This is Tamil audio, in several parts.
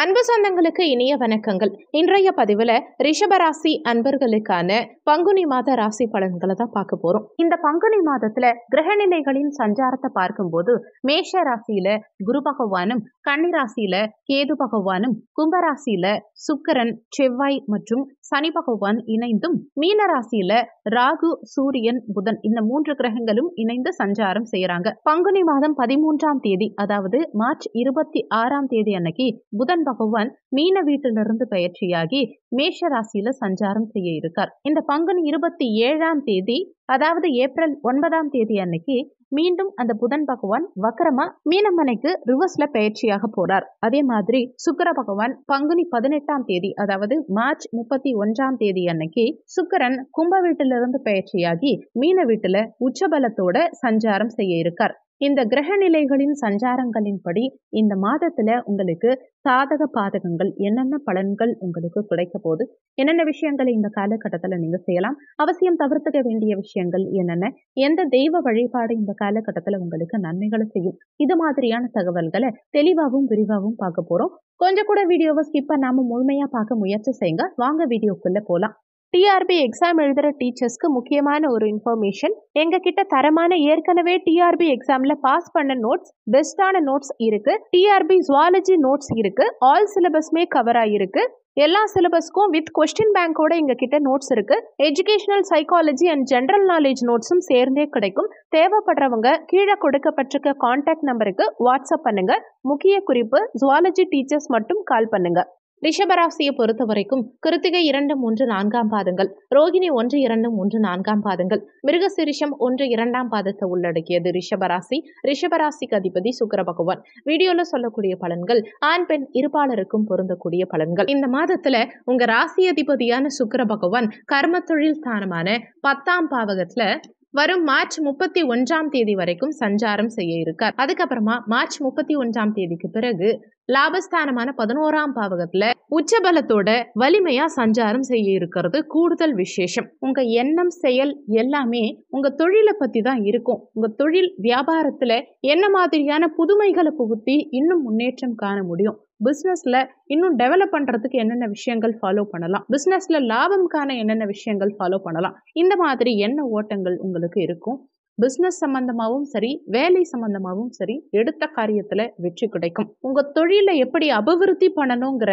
அன்பு சொந்தங்களுக்கு இனிய வணக்கங்கள் இன்றைய பதிவில் ரிஷபராசி அன்பர்களுக்கான பங்குனி மாத ராசி பலன்களை தான் பார்க்க போறோம் இந்த பங்குனி மாதத்துல கிரகநிலைகளின் சஞ்சாரத்தை பார்க்கும்போது மேஷ ராசியில குரு பகவானும் கன்னிராசியில கேது பகவானும் கும்பராசியில சுக்கரன் செவ்வாய் மற்றும் சனி பகவான் இணைந்தும் மீன ராசியில ராகு சூரியன் புதன் இந்த மூன்று கிரகங்களும் இணைந்து சஞ்சாரம் செய்யறாங்க பங்குனி மாதம் பதிமூன்றாம் தேதி அதாவது மார்ச் இருபத்தி ஆறாம் தேதி அன்னைக்கு புதன் பகவான் மீன வீட்டிலிருந்து பயிற்சியாகி மேஷ ராசியில சஞ்சாரம் செய்ய இருக்கார் இந்த பங்குனி இருபத்தி ஏழாம் தேதி அதாவது ஏப்ரல் ஒன்பதாம் தேதி அன்னைக்கு மீண்டும் அந்த புதன் பகவான் வக்கரமா மீனம்மனைக்கு ரிவர்ஸ்ல பயிற்சியாக போறார் அதே மாதிரி சுக்கர பகவான் பங்குனி பதினெட்டாம் தேதி அதாவது மார்ச் முப்பத்தி ஒன்றாம் தேதி அன்னைக்கு சுக்கரன் கும்ப வீட்டிலிருந்து பயிற்சியாகி மீன வீட்டுல உச்சபலத்தோட சஞ்சாரம் செய்ய இருக்கார் இந்த கிரக நிலைகளின் சஞ்சாரங்களின்படி இந்த மாதத்துல உங்களுக்கு சாதக பாதகங்கள் என்னென்ன பலன்கள் உங்களுக்கு கிடைக்க போகுது என்னென்ன விஷயங்களை இந்த காலகட்டத்துல நீங்க செய்யலாம் அவசியம் தவிர்த்துக்க வேண்டிய விஷயங்கள் என்னென்ன எந்த தெய்வ வழிபாடு இந்த காலகட்டத்துல உங்களுக்கு நன்மைகளை செய்யும் இது மாதிரியான தகவல்களை தெளிவாகவும் விரிவாகவும் பார்க்க போறோம் கொஞ்சம் கூட வீடியோவை ஸ்கிப் பண்ணாம முழுமையா பார்க்க முயற்சி செய்யுங்க வாங்க வீடியோக்குள்ள போலாம் டிஆர்பி எக்ஸாம் எழுதுகிற டீச்சர்ஸ்க்கு முக்கியமான ஒரு இன்ஃபர்மேஷன் எங்ககிட்ட தரமான ஏற்கனவே டிஆர்பி எக்ஸாமில் பாஸ் பண்ண நோட்ஸ் பெஸ்டான நோட்ஸ் இருக்கு டிஆர்பி ஜுவாலஜி நோட்ஸ் இருக்கு ஆல் சிலபஸ்மே கவர் ஆயிருக்கு எல்லா சிலபஸ்க்கும் வித் கொஸ்டின் பேங்கோட எங்க கிட்ட நோட்ஸ் இருக்கு educational psychology and general knowledge நோட்ஸும் சேர்ந்தே கிடைக்கும் தேவைப்படுறவங்க கீழே கொடுக்கப்பட்டிருக்க கான்டாக்ட் நம்பருக்கு வாட்ஸ்அப் பண்ணுங்க முக்கிய குறிப்பு ஜுவாலஜி டீச்சர்ஸ் மட்டும் கால் பண்ணுங்கள் ரிஷபராசியை பொறுத்த வரைக்கும் கிருத்திகை இரண்டு மூன்று நான்காம் பாதங்கள் ரோகிணி ஒன்று இரண்டு மூன்று நான்காம் பாதங்கள் மிருகசிரிஷம் ஒன்று இரண்டாம் பாதத்தை உள்ளடக்கியது ரிஷபராசி ரிஷபராசிக்கு அதிபதி சுக்கர பகவான் வீடியோல சொல்லக்கூடிய பலன்கள் ஆண் பெண் இருப்பாளருக்கும் பொருந்தக்கூடிய பலன்கள் இந்த மாதத்துல உங்க ராசி அதிபதியான சுக்கர பகவான் கர்ம தொழில் ஸ்தானமான பத்தாம் பாவகத்துல வரும் மார்ச் முப்பத்தி ஒன்றாம் தேதி வரைக்கும் சஞ்சாரம் செய்ய இருக்கார் அதுக்கப்புறமா மார்ச் முப்பத்தி ஒன்றாம் தேதிக்கு பிறகு லாபஸ்தானமான பதினோராம் பாவகத்துல உச்சபலத்தோட வலிமையா சஞ்சாரம் செய்ய இருக்கிறது கூடுதல் விசேஷம் உங்க எண்ணம் செயல் எல்லாமே உங்க தொழிலை பத்தி தான் இருக்கும் உங்க தொழில் வியாபாரத்துல என்ன மாதிரியான புதுமைகளை புகுத்தி இன்னும் முன்னேற்றம் காண முடியும் பிஸ்னஸில் இன்னும் டெவலப் பண்ணுறதுக்கு என்னென்ன விஷயங்கள் ஃபாலோ பண்ணலாம் பிஸ்னஸில் லாபம்கான என்னென்ன விஷயங்கள் ஃபாலோ பண்ணலாம் இந்த மாதிரி என்ன ஓட்டங்கள் உங்களுக்கு இருக்கும் பிஸ்னஸ் சம்மந்தமாகவும் சரி வேலை சம்மந்தமாகவும் சரி எடுத்த காரியத்தில் வெற்றி கிடைக்கும் உங்கள் தொழிலை எப்படி அபிவிருத்தி பண்ணணுங்கிற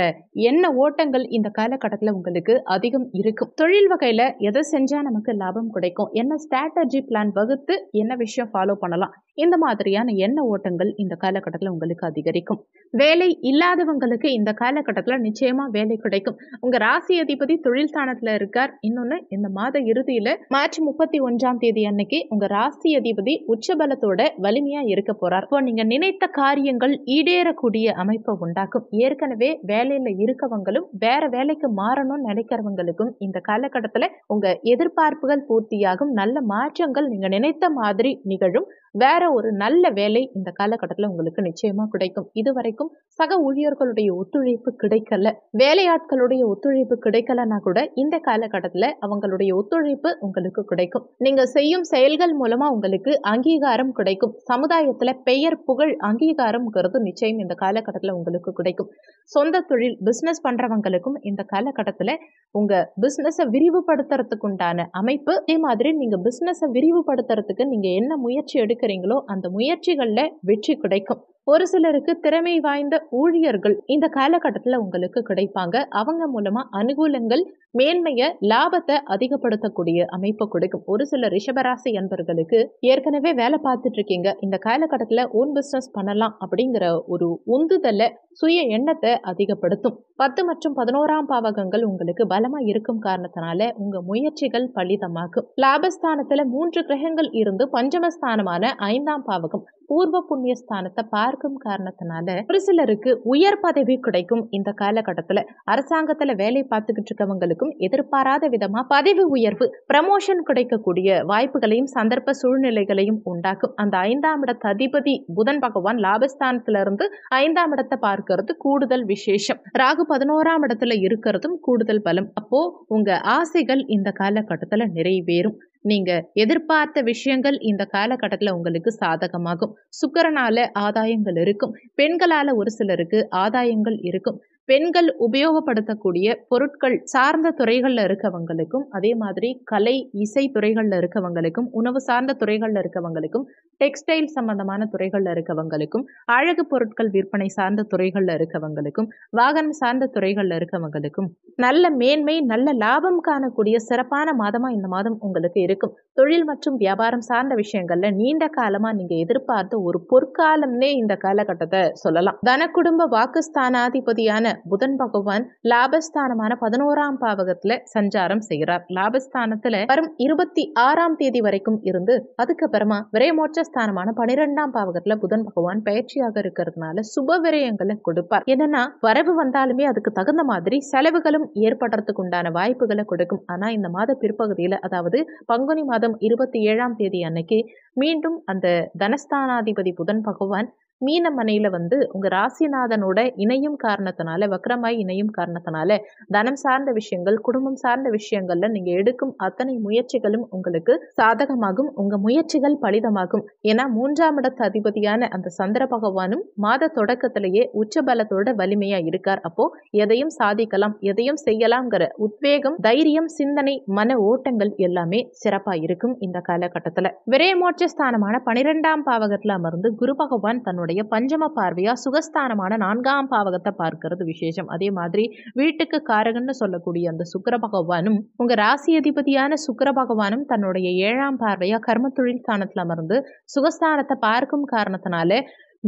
என்ன ஓட்டங்கள் இந்த காலகட்டத்தில் உங்களுக்கு அதிகம் இருக்கும் தொழில் வகையில் எதை செஞ்சால் நமக்கு லாபம் கிடைக்கும் என்ன ஸ்ட்ராட்டஜி பிளான் வகுத்து என்ன விஷயம் ஃபாலோ பண்ணலாம் இந்த மாதிரியான என்ன ஓட்டங்கள் இந்த காலகட்டத்தில் உங்களுக்கு அதிகரிக்கும் வேலை இல்லாதவங்களுக்கு இந்த காலகட்டத்தில் நிச்சயமா வேலை கிடைக்கும் உங்க ராசி அதிபதி தொழில் ஸ்தானத்துல இருக்கார் இன்னொன்று இந்த மாத இறுதியில் மார்ச் முப்பத்தி ஒன்றாம் தேதி அன்னைக்கு உங்க ராசி அதிபதி உச்சபலத்தோட வலிமையா இருக்க போறார் இப்போ நீங்க நினைத்த காரியங்கள் ஈடேறக்கூடிய அமைப்பை உண்டாக்கும் ஏற்கனவே வேலையில் இருக்கவங்களும் வேற வேலைக்கு மாறணும்னு நினைக்கிறவங்களுக்கும் இந்த காலகட்டத்தில் உங்க எதிர்பார்ப்புகள் பூர்த்தியாகும் நல்ல மாற்றங்கள் நீங்க நினைத்த மாதிரி நிகழும் வேற ஒரு நல்ல வேலை இந்த காலகட்டத்தில் உங்களுக்கு நிச்சயமா கிடைக்கும் இதுவரைக்கும் சக ஊழியர்களுடைய ஒத்துழைப்பு கிடைக்கல வேலையாட்களுடைய ஒத்துழைப்பு கிடைக்கலன்னா கூட இந்த காலகட்டத்தில் அவங்களுடைய ஒத்துழைப்பு உங்களுக்கு கிடைக்கும் நீங்க செய்யும் செயல்கள் மூலமா உங்களுக்கு அங்கீகாரம் கிடைக்கும் சமுதாயத்துல பெயர் புகழ் அங்கீகாரம்ங்கிறது நிச்சயம் இந்த காலகட்டத்தில் உங்களுக்கு கிடைக்கும் சொந்த தொழில் பிஸ்னஸ் பண்றவங்களுக்கும் இந்த காலகட்டத்தில் உங்க பிஸ்னஸை விரிவுபடுத்துறதுக்கு உண்டான அமைப்பு அதே மாதிரி நீங்க பிஸ்னஸை விரிவுபடுத்துறதுக்கு நீங்க என்ன முயற்சி எடுக்க எடுக்கிறீங்களோ அந்த முயற்சிகளில் வெற்றி கிடைக்கும் ஒரு சிலருக்கு திறமை வாய்ந்த ஊழியர்கள் இந்த காலகட்டத்தில் உங்களுக்கு கிடைப்பாங்க அவங்க மூலமா அனுகூலங்கள் மேன்மைய லாபத்தை அதிகப்படுத்தக்கூடிய அமைப்பு கொடுக்கும் ஒரு சில ரிஷபராசி என்பர்களுக்கு ஏற்கனவே வேலை பார்த்துட்டு இருக்கீங்க இந்த காலகட்டத்தில் ஓன் பிஸ்னஸ் பண்ணலாம் அப்படிங்கிற ஒரு உந்துதலை சுய எண்ணத்தை அதிகப்படுத்தும் பத்து மற்றும் பதினோராம் பாவகங்கள் உங்களுக்கு பலமா இருக்கும் காரணத்தினால உங்க முயற்சிகள் பலிதமாக்கும் லாபஸ்தானத்துல மூன்று கிரகங்கள் இருந்து பஞ்சமஸ்தானமான ஐந்தாம் பாவகம் பூர்வ புண்ணியஸ்தானத்தை பார் பார்க்கும் காரணத்தினால ஒரு சிலருக்கு உயர் பதவி கிடைக்கும் இந்த காலகட்டத்துல அரசாங்கத்துல வேலை பார்த்துக்கிட்டு இருக்கவங்களுக்கும் எதிர்பாராத விதமா பதவி உயர்வு ப்ரமோஷன் கிடைக்கக்கூடிய வாய்ப்புகளையும் சந்தர்ப்ப சூழ்நிலைகளையும் உண்டாக்கும் அந்த ஐந்தாம் இடத்த அதிபதி புதன் பகவான் லாபஸ்தானத்துல இருந்து ஐந்தாம் இடத்தை பார்க்கறது கூடுதல் விசேஷம் ராகு பதினோராம் இடத்துல இருக்கிறதும் கூடுதல் பலம் அப்போ உங்க ஆசைகள் இந்த காலகட்டத்துல நிறைவேறும் நீங்க எதிர்பார்த்த விஷயங்கள் இந்த காலகட்டத்தில் உங்களுக்கு சாதகமாகும் சுக்கரனால ஆதாயங்கள் இருக்கும் பெண்களால ஒரு சிலருக்கு ஆதாயங்கள் இருக்கும் பெண்கள் உபயோகப்படுத்தக்கூடிய பொருட்கள் சார்ந்த துறைகளில் இருக்கவங்களுக்கும் அதே மாதிரி கலை இசை துறைகளில் இருக்கவங்களுக்கும் உணவு சார்ந்த துறைகளில் இருக்கவங்களுக்கும் டெக்ஸ்டைல் சம்பந்தமான துறைகளில் இருக்கவங்களுக்கும் அழகு பொருட்கள் விற்பனை சார்ந்த துறைகளில் இருக்கவங்களுக்கும் வாகனம் சார்ந்த துறைகளில் இருக்கவங்களுக்கும் நல்ல மேன்மை நல்ல லாபம் காணக்கூடிய சிறப்பான மாதமாக இந்த மாதம் உங்களுக்கு இருக்கும் தொழில் மற்றும் வியாபாரம் சார்ந்த விஷயங்களில் நீண்ட காலமாக நீங்கள் எதிர்பார்த்த ஒரு பொற்காலம்னே இந்த காலகட்டத்தை சொல்லலாம் தன குடும்ப வாக்குஸ்தானாதிபதியான புதன் பகவான் லாபஸ்தானமான பதினோராம் பாவகத்துல சஞ்சாரம் செய்கிறார் லாபஸ்தானத்துல வரும் இருபத்தி ஆறாம் தேதி வரைக்கும் இருந்து அதுக்கப்புறமா விரயமோட்ச ஸ்தானமான பனிரெண்டாம் பாவகத்துல புதன் பகவான் பயிற்சியாக இருக்கிறதுனால சுப விரயங்களை கொடுப்பார் என்னன்னா வரவு வந்தாலுமே அதுக்கு தகுந்த மாதிரி செலவுகளும் ஏற்படுறதுக்கு உண்டான வாய்ப்புகளை கொடுக்கும் ஆனா இந்த மாத பிற்பகுதியில அதாவது பங்குனி மாதம் இருபத்தி ஏழாம் தேதி அன்னைக்கு மீண்டும் அந்த தனஸ்தானாதிபதி புதன் பகவான் மீன மனையில் வந்து உங்கள் ராசிநாதனோட இணையும் காரணத்தினால வக்கரமாய் இணையும் காரணத்தினால தனம் சார்ந்த விஷயங்கள் குடும்பம் சார்ந்த விஷயங்கள்ல நீங்க எடுக்கும் அத்தனை முயற்சிகளும் உங்களுக்கு சாதகமாகும் உங்க முயற்சிகள் பலிதமாகும் ஏன்னா மூன்றாம் இடத்து அதிபதியான அந்த சந்திர பகவானும் மாத தொடக்கத்திலேயே உச்சபலத்தோட வலிமையா இருக்கார் அப்போ எதையும் சாதிக்கலாம் எதையும் செய்யலாம்ங்கிற உத்வேகம் தைரியம் சிந்தனை மன ஓட்டங்கள் எல்லாமே சிறப்பா இருக்கும் இந்த காலகட்டத்துல விரயமோட்ச ஸ்தானமான பனிரெண்டாம் பாவகத்துல அமர்ந்து குரு பகவான் தன்னோட சந்திரனுடைய பஞ்சம பார்வையா சுகஸ்தானமான நான்காம் பாவகத்தை பார்க்கறது விசேஷம் அதே மாதிரி வீட்டுக்கு காரகன்னு சொல்லக்கூடிய அந்த சுக்கர பகவானும் உங்க ராசி அதிபதியான சுக்கர பகவானும் தன்னுடைய ஏழாம் பார்வையா கர்ம தொழில் ஸ்தானத்துல அமர்ந்து சுகஸ்தானத்தை பார்க்கும் காரணத்தினால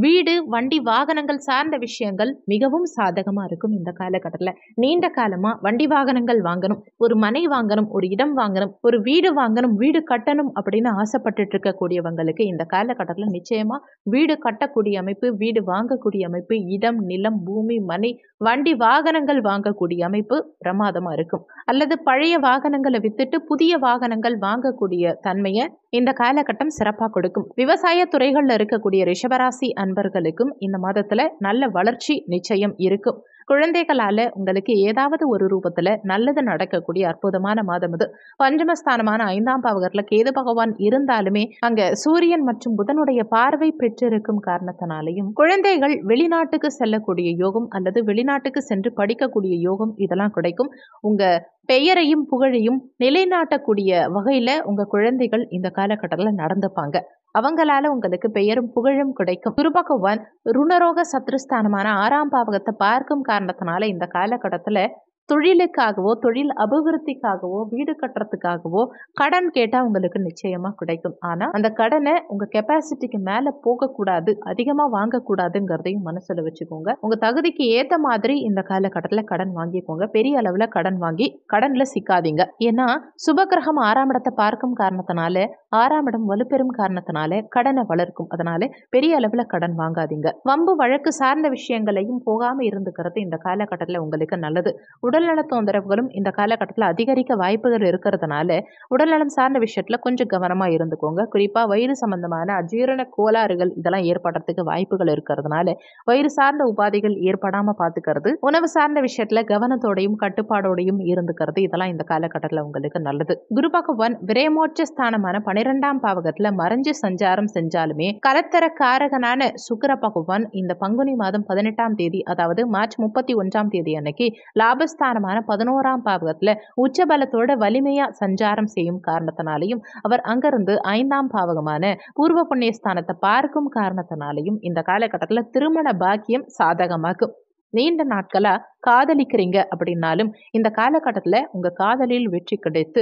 வீடு வண்டி வாகனங்கள் சார்ந்த விஷயங்கள் மிகவும் சாதகமாக இருக்கும் இந்த காலகட்டத்தில் நீண்ட காலமாக வண்டி வாகனங்கள் வாங்கணும் ஒரு மனை வாங்கணும் ஒரு இடம் வாங்கணும் ஒரு வீடு வாங்கணும் வீடு கட்டணும் அப்படின்னு ஆசைப்பட்டுட்டு இருக்கக்கூடியவங்களுக்கு இந்த காலகட்டத்தில் நிச்சயமாக வீடு கட்டக்கூடிய அமைப்பு வீடு வாங்கக்கூடிய அமைப்பு இடம் நிலம் பூமி மனை வண்டி வாகனங்கள் வாங்கக்கூடிய அமைப்பு பிரமாதமாக இருக்கும் அல்லது பழைய வாகனங்களை வித்துட்டு புதிய வாகனங்கள் வாங்கக்கூடிய தன்மையை இந்த காலகட்டம் சிறப்பாக கொடுக்கும் விவசாய துறைகளில் இருக்கக்கூடிய ரிஷபராசி நண்பர்களுக்கும் இந்த மாதத்துல நல்ல வளர்ச்சி நிச்சயம் இருக்கும் குழந்தைகளால உங்களுக்கு ஏதாவது ஒரு ரூபத்துல நல்லது நடக்கக்கூடிய அற்புதமான மாதம் இது பஞ்சமஸ்தானமான ஐந்தாம் பாவகர்ல கேது பகவான் இருந்தாலுமே அங்க சூரியன் மற்றும் புதனுடைய பார்வை பெற்றிருக்கும் காரணத்தினாலையும் குழந்தைகள் வெளிநாட்டுக்கு செல்லக்கூடிய யோகம் அல்லது வெளிநாட்டுக்கு சென்று படிக்கக்கூடிய யோகம் இதெல்லாம் கிடைக்கும் உங்க பெயரையும் புகழையும் நிலைநாட்டக்கூடிய வகையில உங்க குழந்தைகள் இந்த காலகட்டத்தில் நடந்துப்பாங்க அவங்களால உங்களுக்கு பெயரும் புகழும் கிடைக்கும் பகவான் ருணரோக சத்ருஸ்தானமான ஆறாம் பாவகத்தை பார்க்கும் காரணத்தினால இந்த காலகட்டத்தில் தொழிலுக்காகவோ தொழில் அபிவிருத்திக்காகவோ வீடு கட்டுறதுக்காகவோ கடன் கேட்டால் உங்களுக்கு நிச்சயமாக கிடைக்கும் ஆனால் அந்த கடனை உங்கள் கெப்பாசிட்டிக்கு மேலே போகக்கூடாது அதிகமாக வாங்கக்கூடாதுங்கிறதையும் மனசில் வச்சுக்கோங்க உங்கள் தகுதிக்கு ஏற்ற மாதிரி இந்த காலகட்டத்தில் கடன் வாங்கிக்கோங்க பெரிய அளவில் கடன் வாங்கி கடனில் சிக்காதீங்க ஏன்னா சுபகிரகம் ஆறாம் இடத்தை பார்க்கும் காரணத்தினால ஆறாம் இடம் வலுப்பெறும் காரணத்தினால கடனை வளர்க்கும் அதனால பெரிய அளவில் கடன் வாங்காதீங்க வம்பு வழக்கு சார்ந்த விஷயங்களையும் போகாமல் இருந்துக்கிறது இந்த காலகட்டத்தில் உங்களுக்கு நல்லது உடல் உடல்நலத் தொந்தரவுகளும் இந்த காலகட்டத்தில் அதிகரிக்க வாய்ப்புகள் இருக்கிறதுனால உடல்நலம் சார்ந்த விஷயத்தில் கொஞ்சம் கவனமாக இருந்துக்கோங்க குறிப்பாக வயிறு சம்பந்தமான அஜீரண கோளாறுகள் இதெல்லாம் ஏற்படுறதுக்கு வாய்ப்புகள் இருக்கிறதுனால வயிறு சார்ந்த உபாதைகள் ஏற்படாமல் பார்த்துக்கிறது உணவு சார்ந்த விஷயத்தில் கவனத்தோடையும் கட்டுப்பாடோடையும் இருந்துக்கிறது இதெல்லாம் இந்த காலகட்டத்தில் உங்களுக்கு நல்லது குரு பகவான் விரைமோட்ச ஸ்தானமான பனிரெண்டாம் பாவகத்தில் மறைஞ்சு சஞ்சாரம் செஞ்சாலுமே கலத்தர காரகனான சுக்கர பகவான் இந்த பங்குனி மாதம் பதினெட்டாம் தேதி அதாவது மார்ச் முப்பத்தி ஒன்றாம் தேதி அன்னைக்கு லாபஸ்தான ஸ்தானமான பதினோராம் பாவகத்தில் உச்சபலத்தோட வலிமையாக சஞ்சாரம் செய்யும் காரணத்தினாலையும் அவர் அங்கிருந்து ஐந்தாம் பாவகமான பூர்வ புண்ணியஸ்தானத்தை பார்க்கும் காரணத்தினாலையும் இந்த காலகட்டத்தில் திருமண பாக்கியம் சாதகமாக்கும் நீண்ட நாட்களாக காதலிக்கிறீங்க அப்படின்னாலும் இந்த காலகட்டத்தில் உங்கள் காதலில் வெற்றி கிடைத்து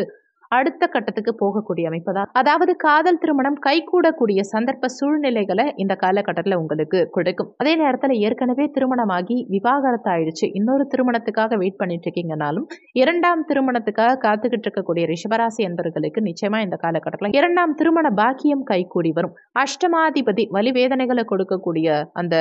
அடுத்த கட்டத்துக்கு போகக்கூடிய அமைப்பு தான் அதாவது காதல் திருமணம் கூடக்கூடிய சந்தர்ப்ப சூழ்நிலைகளை இந்த காலகட்டத்தில் உங்களுக்கு கொடுக்கும் அதே நேரத்தில் ஏற்கனவே திருமணமாகி விவாகரத்து ஆயிடுச்சு இன்னொரு திருமணத்துக்காக வெயிட் பண்ணிட்டு இருக்கீங்கனாலும் இரண்டாம் திருமணத்துக்காக காத்துக்கிட்டு இருக்கக்கூடிய ரிஷபராசி என்பர்களுக்கு நிச்சயமா இந்த காலகட்டத்தில் இரண்டாம் திருமண பாக்கியம் கூடி வரும் அஷ்டமாதிபதி வலிவேதனைகளை கொடுக்கக்கூடிய அந்த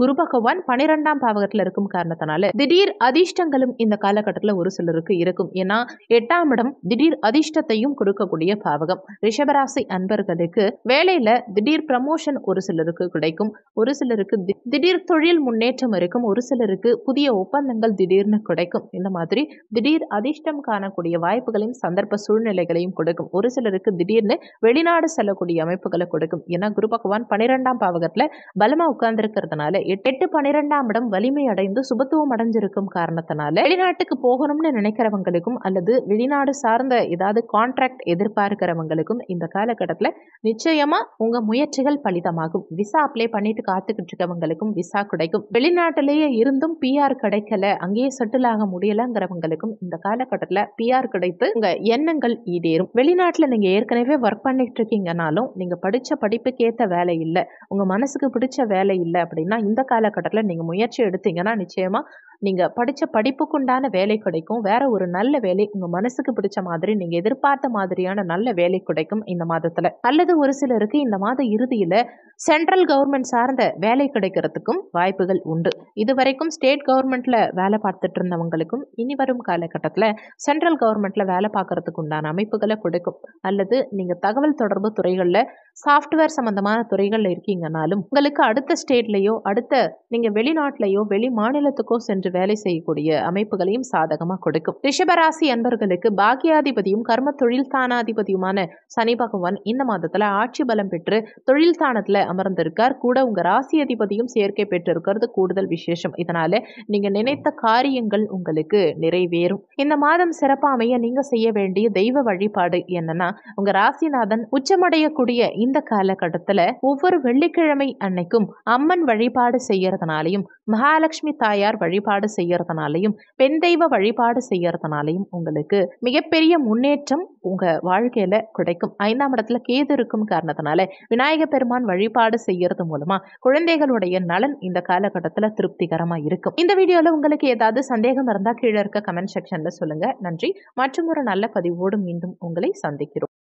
குரு பகவான் பனிரெண்டாம் பாவகத்தில் இருக்கும் காரணத்தினால திடீர் அதிர்ஷ்டங்களும் இந்த காலகட்டத்தில் ஒரு சிலருக்கு இருக்கும் ஏன்னா எட்டாம் இடம் திடீர் அதிர்ஷ்டத்தையும் கொடுக்கக்கூடிய பாவகம் ரிஷபராசி அன்பர்களுக்கு வேலையில திடீர் ப்ரமோஷன் ஒரு சிலருக்கு கிடைக்கும் ஒரு சிலருக்கு திடீர் தொழில் முன்னேற்றம் இருக்கும் ஒரு சிலருக்கு புதிய ஒப்பந்தங்கள் திடீர்னு கிடைக்கும் இந்த மாதிரி திடீர் அதிர்ஷ்டம் காணக்கூடிய வாய்ப்புகளையும் சந்தர்ப்ப சூழ்நிலைகளையும் கொடுக்கும் ஒரு சிலருக்கு திடீர்னு வெளிநாடு செல்லக்கூடிய அமைப்புகளை கொடுக்கும் ஏன்னா குரு பகவான் பனிரெண்டாம் பாவகத்துல பலமா உட்கார்ந்துருக்கிறதுனால எட்டு பன்னிரெண்டாம் இடம் வலிமை அடைந்து சுபத்துவம் அடைஞ்சிருக்கும் காரணத்தினால வெளிநாட்டுக்கு போகணும்னு நினைக்கிறவங்களுக்கும் அல்லது வெளிநாடு சார்ந்த ஏதாவது கான்ட்ராக்ட் எதிர்பார்க்கிறவங்களுக்கும் இந்த காலகட்டத்தில் நிச்சயமா உங்க முயற்சிகள் பலிதமாகும் விசா அப்ளை பண்ணிட்டு காத்துக்கிட்டு இருக்கவங்களுக்கும் விசா கிடைக்கும் வெளிநாட்டிலேயே இருந்தும் பிஆர் கிடைக்கல அங்கேயே செட்டில் ஆக முடியலங்கிறவங்களுக்கும் இந்த காலகட்டத்தில் பிஆர் கிடைத்து உங்க எண்ணங்கள் ஈடேறும் வெளிநாட்டில் நீங்க ஏற்கனவே ஒர்க் பண்ணிட்டு இருக்கீங்கனாலும் நீங்க படிச்ச படிப்புக்கேற்ற வேலை இல்லை உங்க மனசுக்கு பிடிச்ச வேலை இல்லை அப்படின்னா இந்த இந்த காலகட்டத்தில் நீங்கள் முயற்சி எடுத்தீங்கன்னா நிச்சயமாக நீங்கள் படித்த படிப்புக்குண்டான வேலை கிடைக்கும் வேற ஒரு நல்ல வேலை உங்கள் மனசுக்கு பிடிச்ச மாதிரி நீங்கள் எதிர்பார்த்த மாதிரியான நல்ல வேலை கிடைக்கும் இந்த மாதத்தில் அல்லது ஒரு சிலருக்கு இந்த மாத இறுதியில் சென்ட்ரல் கவர்மெண்ட் சார்ந்த வேலை கிடைக்கிறதுக்கும் வாய்ப்புகள் உண்டு இது வரைக்கும் ஸ்டேட் கவர்மெண்ட்டில் வேலை பார்த்துட்டு இருந்தவங்களுக்கும் இனி வரும் காலகட்டத்தில் சென்ட்ரல் கவர்மெண்ட்டில் வேலை பார்க்கறதுக்கு உண்டான அமைப்புகளை கொடுக்கும் அல்லது நீங்கள் தகவல் தொடர்பு துறைகளில் சாஃப்ட்வேர் சம்மந்தமான துறைகளில் இருக்கீங்கனாலும் உங்களுக்கு அடுத்த ஸ்டேட்லையோ அடுத்த நீங்கள் வெளிநாட்டிலையோ வெளி மாநிலத்துக்கோ சென்று நின்று வேலை செய்யக்கூடிய அமைப்புகளையும் சாதகமாக கொடுக்கும் ரிஷபராசி அன்பர்களுக்கு பாக்கியாதிபதியும் கர்ம தொழில் தானாதிபதியுமான சனி பகவான் இந்த மாதத்தில் ஆட்சி பலம் பெற்று தொழில் ஸ்தானத்தில் அமர்ந்திருக்கார் கூட உங்கள் ராசி அதிபதியும் சேர்க்கை பெற்றிருக்கிறது கூடுதல் விசேஷம் இதனால நீங்கள் நினைத்த காரியங்கள் உங்களுக்கு நிறைவேறும் இந்த மாதம் சிறப்பாக அமைய நீங்கள் செய்ய வேண்டிய தெய்வ வழிபாடு என்னன்னா உங்கள் ராசிநாதன் உச்சமடையக்கூடிய இந்த காலகட்டத்தில் ஒவ்வொரு வெள்ளிக்கிழமை அன்னைக்கும் அம்மன் வழிபாடு செய்யறதுனாலையும் மகாலட்சுமி தாயார் வழிபாடு வழிபாடு செய்யறதுனாலையும் பெண் தெய்வ வழிபாடு செய்யறதுனாலையும் உங்களுக்கு மிகப்பெரிய முன்னேற்றம் உங்க வாழ்க்கையில கிடைக்கும் ஐந்தாம் இடத்துல கேது இருக்கும் காரணத்தினால விநாயக பெருமான் வழிபாடு செய்யறது மூலமா குழந்தைகளுடைய நலன் இந்த காலகட்டத்துல திருப்திகரமா இருக்கும் இந்த வீடியோல உங்களுக்கு ஏதாவது சந்தேகம் இருந்தா கீழே இருக்க கமெண்ட் செக்ஷன்ல சொல்லுங்க நன்றி மற்றும் ஒரு நல்ல பதிவோடு மீண்டும் உங்களை சந்திக்கிறோம்